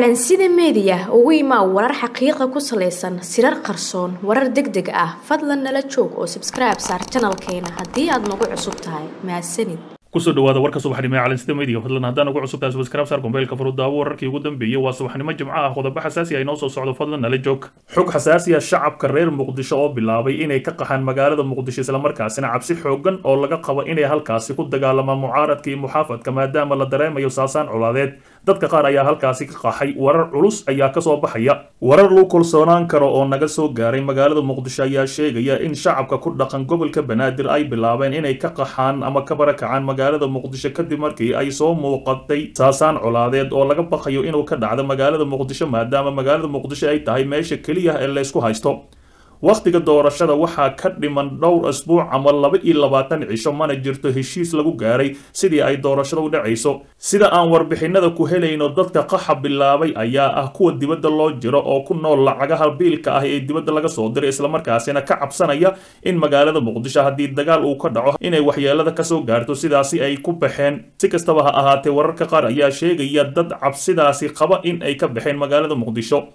maclan sida meediya ugu imaa warar xaqiiqa ku salaysan sirar qarsoon warar deg deg ah fadlan nala joog oo sabskribe saar janalkeena haddii aad nagu cusub tahay mahadsanid kusoo dhawaada warka subaxnimo ee calansida meediya fadlan haddaan ugu cusub tahay subskribe saar kombeylka furudaawo wararkii ugu dambeeyey waa subaxnimo jimco ah qodobbo xasaasi ay ah noo soo socdo fadlan nala joog xog xasaasiya ah, shacabka reer muqdisho oo bilaabay inay ka qaxaan magaalada muqdisho islamarkaasina cabsi xoogan oo laga qabo inay halkaasi ku dagaalamaan mucaaradka iyo muxaafadka maadaama la dareemayo saasaan colaadeed dadka qaar ayaa halkaasi ka qaxay warar culus ayaa kasoo baxaya warar lagu kalsoonaan karo oo naga soo gaaray magaalada muqdisho ayaa sheegaya in shacabka ku dhaqan gobolka banaadir ay bilaabeen inay ka qaxaan ama ka barakacaan magaalada muqdisho kadib markii ay soo muuqatay saasaan colaadeed oo laga baqayo inuu ka dhacdo magaalada muqdisho maadaama magaalada muqdisho ay tahay meesha keliya ee laysku haysto waqtiga doorashada waxaa ka dhiman dhowr asbuuc ama laba iyo labaatan cisho mana jirto heshiis lagu gaaray sidii ay doorashada u dhacayso sida aan warbixinada ku helayno dadka qaxa bilaabay ayaa ah kuwa dibadda loo jiro oo ku nool lacagaha biilka ah ee dibadda laga soo diray islamarkaasina ka cabsanaya in magaalada muqdisho haddii dagaal uu ka dhaco inay waxyeelada kasoo gaarto sidaasi ay ku baxeen si kastaba ha ahaatee wararka qaar ayaa sheegaya dad cabsidaasi qaba in ay ka baxeen magaalada muqdisho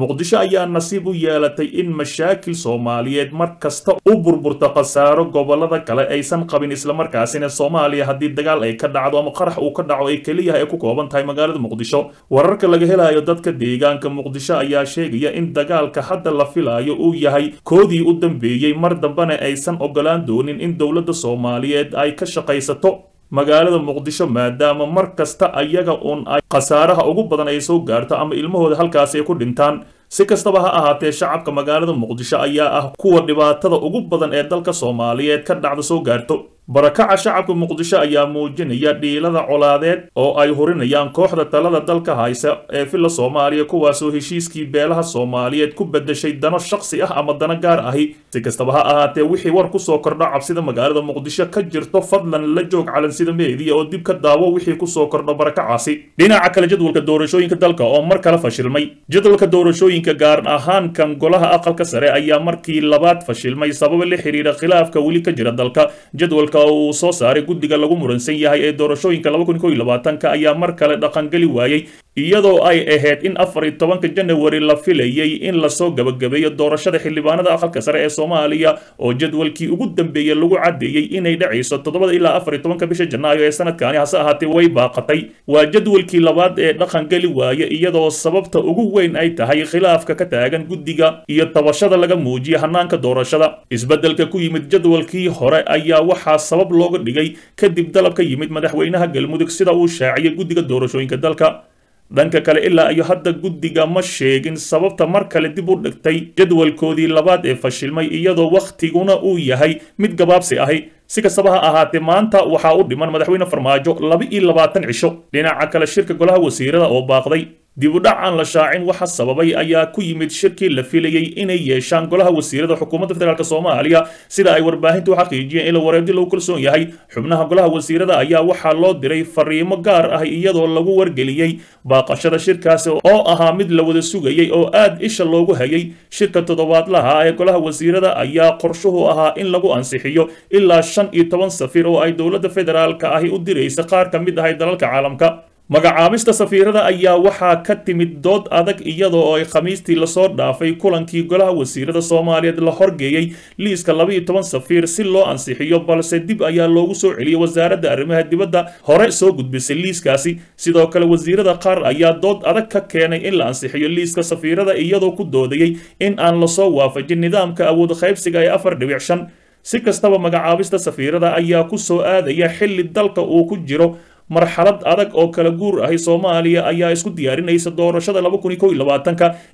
muqdisho ayaa nasiib u yeelatay in mashaakil soomaaliyeed mar kasta u burburto khasaaro gobolada kale aysan qabin islamarkaasina soomaaliya haddii dagaal ay ka dhacdo ama qarax uu ka dhaco ay keliyaha ay ku kooban tahay magaalada muqdisho wararka laga helaayo dadka deegaanka muqdisho ayaa sheegaya in dagaalka hadda la filaayo uu yahay koodii u dambeeyey mar dambena aysan ogolaan doonin in dowladda soomaaliyeed ay ka shaqaysato magaalada muqdisho maadaama mar kasta ayaga uun ay khasaaraha ugu badan ay soo gaarto ama ilmahooda halkaasi ay ku dhintaan si kastaba ha ahaatee shacabka magaalada muqdisho ayaa ah kuwa dhibaatada ugu badan ee dalka soomaaliyeed ka dhacda soo gaarto barakaca shacabka muqdisho ayaa muujinaya dhiilada colaadeed oo ay hurinayaan kooxda talada dalka haysa ee filla soomaaliya kuwaasoo heshiiskii beelaha soomaaliyeed ku beddeshay dano shakhsi ah ama dano gaar ahi si kastaba ha ahaatee wixii war ku soo kordha cabsida magaalada muqdisho ka jirto fadlan la joog calansida meediya oo dib ka daawo wixii kusoo kordho barakacaasi dhinaca kale jadwalka doorashooyinka dalka oo mar kale fashilmay jadwalka doorashooyinka gaar ahaan kan golaha aqalka sare ayaa markii labaad fashilmay sababa la xiriira khilaafka weli ka jira dalka jadwalka oo uu soo saaray guddiga lagu muransan yahay ee doorashooyinka laba ayaa mar kale dhaqangeli waayey iyadoo ay ahayd in afar iyo tobanka janawari la filayay in lasoo gabagabeeyo doorashada xildhibaanada aqalka sare ee soomaaliya oo jadwalkii ugu dambeeyey lagu caddeeyey inay dhacayso toddobada ilaa afar iyo tobanka bisha janaayo ee sanadkani hase ahaatee way baaqatay waa jadwalkii labaad ee dhaqangeli waaya iyadoo sababta ugu weyn ay tahay khilaafka ka taagan guddiga iyo tabashada laga muujiya hanaanka doorashada isbeddelka ku yimid jadwalkii hore ayaa waxaa sabab looga dhigay kadib dalab ka yimid madaxweynaha galmudug sida uu shaaciyay guddiga doorashooyinka dalka dhanka kale ilaa iyo hadda guddiga ma sheegin sababta mar kale dib u dhigtay jadwalkoodii labaad ee fashilmay iyadoo wakhtiguna uu yahay mid gabaabsi ahi si kastaba ha ahaatee maanta waxaa u dhiman madaxweyne farmaajo laba iyo labaatan cisho dhinaca kale shirka golaha wasiirada oo baaqday dib u dhac aan la shaacin waxa sababay ayaa ku yimid shirkii la filayey inay yeeshaan golaha wasiirada xukuumadda federaalk soomaaliya sida ay warbaahintu xaqiijiyeen in la wareedi lagu kalsoon yahay xubnaha golaha wasiirada ayaa waxaa loo diray fariimo gaar ah iyadoo lagu wargeliyey baaqashada shirkaasi oo ahaa mid la wada sugayey oo aad isha loogu hayay shirka toddobaadlaha ah ee golaha wasiirada ayaa qorshuhu ahaa in lagu ansixiyo ilaa shan iyo toban safir oo ay dowladda federaalka ahi u diraysa qaar ka mid ahay dalalka caalamka magacaabista safiirada ayaa waxaa ka timid dood adag iyadoo ay khamiistii lasoo dhaafay kulankii golaha wasiirada soomaaliyeed la horgeeyey liiska labiiyo toban safiir si loo ansixiyo balse dib ayaa loogu soo celiyey wasaaradda arrimaha dibadda hore soo gudbisay liiskaasi sidoo kale wasiirada qaar ayaa dood adag ka keenay in la ansixiyo liiska safiirada iyadoo ku doodayey in aan lasoo waafajin nidaamka awood qaybsiga ee afar dhibic shan si kastaba magacaabista safiirada ayaa ku soo aadaya xilli dalka uu ku jiro marxalad adag oo kala guur ahay soomaaliya ayaa isku diyaarinaysa doorashada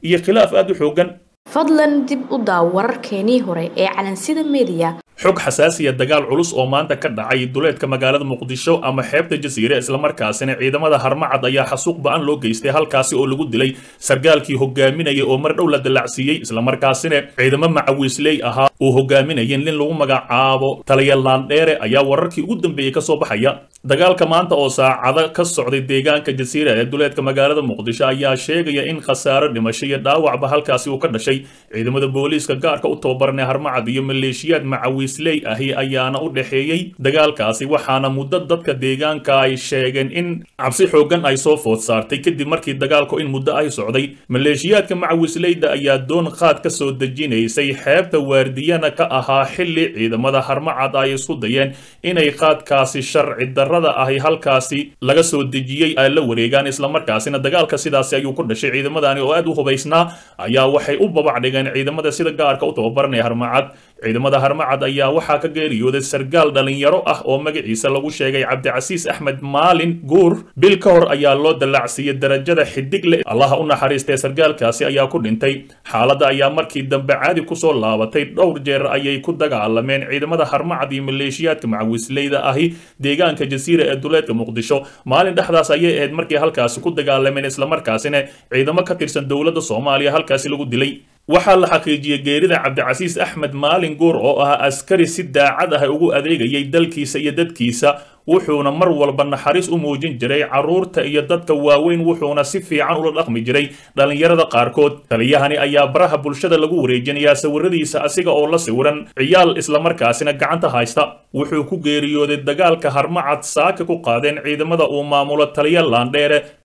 iyo khilaaf aad u xoogan fadlan dib u daaw wararkeenii hore ee calansida mediya xog xasaasiya dagaal culus oo maanta ka dhacay duleedka magaalada muqdisho ama xeebta jasiire islamarkaasina ciidamada harmacad ayaa xasuuq ba'an loo geystay halkaasi oo lagu dilay sargaalkii hogaaminaya oo mar dhow la dallacsiiyey islamarkaasina ciidamo macawiisley ahaa oo hogaaminayay nin lagu magacaabo talayalaan ayaa wararkii ugu dambeeyey ka soo baxaya dagaalka maanta oo saacado ka socday deegaanka jasiira ee duleedka magaalada muqdisho ayaa sheegaya in khasaaro dhimasho iyo dhaawacba halkaasi uu ka dhashay ciidamada booliiska gaarka u tababaranee harmacad iyo maleeshiyaad macawiisley ahi ayaana u dhexeeyey dagaalkaasi waxaana muddo dadka deegaanka ay sheegeen in cabsi xoogan ay soo food saartay kadib markii dagaalku in muddo ay socday maleeshiyaadka macawiisleyda ayaa doon qaad ka soo dejinaysay xeebta waardiyana ka ahaa xilli ciidamada harmacad ay isku dayeen inay qaadkaasi sharci dar darada ahi halkaasi laga soo dejiyey ay la wareegaan islamarkaasina dagaalka sidaasi ayuu ku dhashay ciidamadani oo aad u hubaysnaa ayaa waxay u babac dhigeen ciidamada sida gaarka u tababaranaya harmacad ciidamada harmacad ayaa waxaa ka geeriyooday sargaal dhalinyaro ah oo magaciisa lagu sheegay cabdicasiis axmed maalin guur bil ka hor ayaa loo dalaacsiiyey darajada xidig leh allaha u naxariistee sargaalkaasi ayaa ku dhintay xaaladda ayaa markii dambe caadi kusoo laabatay dhowr jeer ayay ku dagaalameen ciidamada harmacad iyo maleeshiyaadka macawisleyda ahi deegaanka aljaziira ee duleedka muqdisho maalin dhexdaas ayay ahayd markii halkaasi ku dagaalameen islamarkaasina ciidamo ka tirsan dowladda soomaaliya halkaasi lagu dilay waxaa la xaqiijiyey geerida cabdicasiis axmed maalin guur oo ahaa askari si daacad ah ugu adeegayay dalkiisa iyo dadkiisa wuxuuna mar walba naxariis u muujin jiray carruurta iyo dadka waaweyn wuxuuna si fiican ula dhaqmi jiray dhallinyarada qaarkood taliyahani ayaa baraha bulshada lagu wareejinayaa sawiradiisa asiga oo la sawiran ciyaal islamarkaasina gacanta haysta wuxuu ku geeriyooday dagaalka harmacad saaka ku qaadeen ciidamada uu maamulo taliya laandheere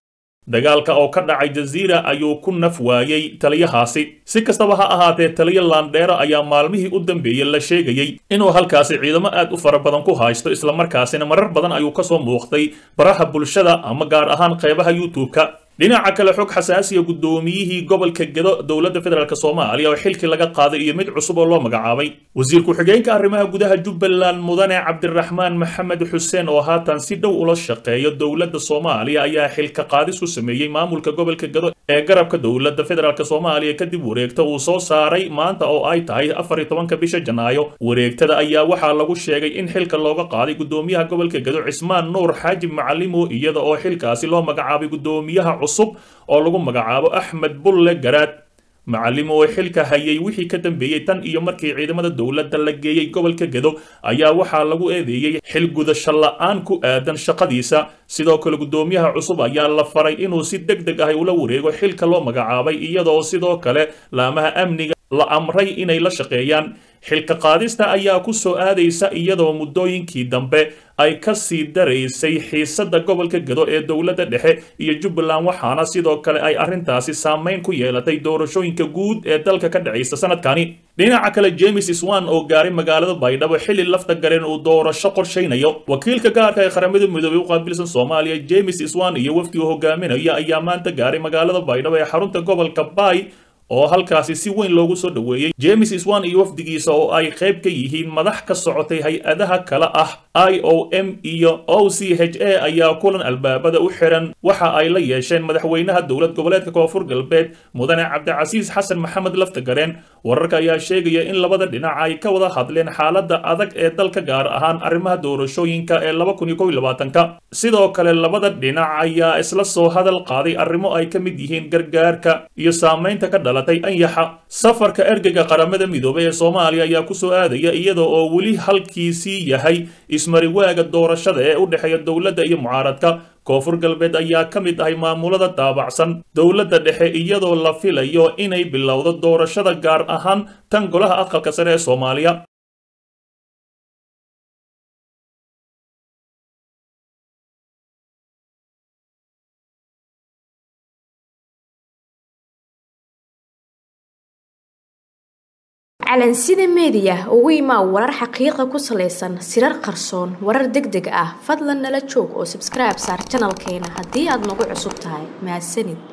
dagaalka oo ka dhacay jasiira ayuu ku naf waayey taliyahaasi si kastaba ha ahaatee taliya landheero ayaa maalmihii u dambeeyey la sheegayey inuu halkaasi ciidamo aad u fara badan ku haysto islamarkaasina marar badan ayuu ka soo muuqday baraha bulshada ama gaar ahaan qaybaha youtube dhinaca kale xog xasaasiya guddoomiyihii gobolka gedo dowladda federaalk soomaaliya oo xilkii laga qaaday iyo mid cusub oo loo magacaabay wasiir ku-xigeenka arrimaha gudaha jubbaland mudane cabdiraxmaan maxamed xuseen oo haatan si dhow ula shaqeeya dowladda soomaaliya ayaa xilka qaadis u sameeyey maamulka gobolka gedo ee garabka dowladda federaalk soomaaliya kadib wareegta uu soo saaray maanta oo ay tahay afariy tobanka bisha janaayo wareegtada ayaa waxaa lagu sheegay in xilka looga qaaday guddoomiyaha gobolka gedo cismaan nuur xaajib macalimo iyada oo xilkaasi loo magacaabay guddoomiyaha cusub oo lagu magacaabo axmed bulle garaad oo xilka hayay wixii ka dambeeyey tan iyo markii ciidamada dowladda la geeyey gobolka gedo ayaa waxaa lagu eedeeyey xilgudasho la-aan ku aadan shaqadiisa sidoo kale guddoomiyaha cusub ayaa la faray inuu si deg deg ah ula wareego xilka loo magacaabay iyadoo sidoo kale laamaha amniga la amray inay la shaqeeyaan xilka qaadista ayaa ku soo aadaysa iyadoo muddooyinkii dambe ay ka sii daraysay xiisadda gobolka gedo ee dowladda dhexe iyo jubbaland waxaana sidoo kale ay arrintaasi saamayn ku yeelatay doorashooyinka guud ee dalka ka dhacaysa sanadkani dhinaca kale james swan oo gaaray magaalada baydhabo xilli lafta gareen uu doorasho qorshaynayo wakiilka gaarka ee qaramada midoobey u qaabilsan soomaaliya james swan iyo wafdiga hogaaminaya ayaa maanta gaaray magaalada baydhabo ee xarunta gobolka bay oo halkaasi si weyn loogu soo dhoweeyey james swan iyo wafdigiisa oo ay qayb ka yihiin madax ka socotay hay-adaha kale ah i o m iyo o c h a ayaa kulan albaabada u xiran waxa ay la yeesheen madaxweynaha dowlad goboleedka koonfur galbeed mudane cabdicasiis xasan maxamed lafta gareen wararka ayaa sheegaya in labada dhinac ay ka wada hadleen xaaladda adag ee dalka gaar ahaan arrimaha doorashooyinka ee sidoo kale labada dhinac ayaa isla soo hadal qaaday arrimo ay ka mid yihiin gargaarka iyo saamaynta ka dha dhalatay anyaxa safarka ergega qaramada midoobay ee soomaaliya ayaa kusoo aadaya iyada oo weli halkiisii yahay ismariwaaga doorashada ee u dhexeeya dowladda iyo mucaaradka koonfur galbeed ayaa ka mid ahay maamulada daabacsan dowladda dhexe iyadoo la filayo inay bilowdo doorashada gaar ahaan tan golaha aqalka sare ee soomaaliya macalin sida meediya ugu imaa warar xaqiiqa ku salaysan sirar qarsoon warar deg deg ah fadlan nala joog oo sabskrib saar janalkeena haddii aad nagu cusub tahay mahadsanid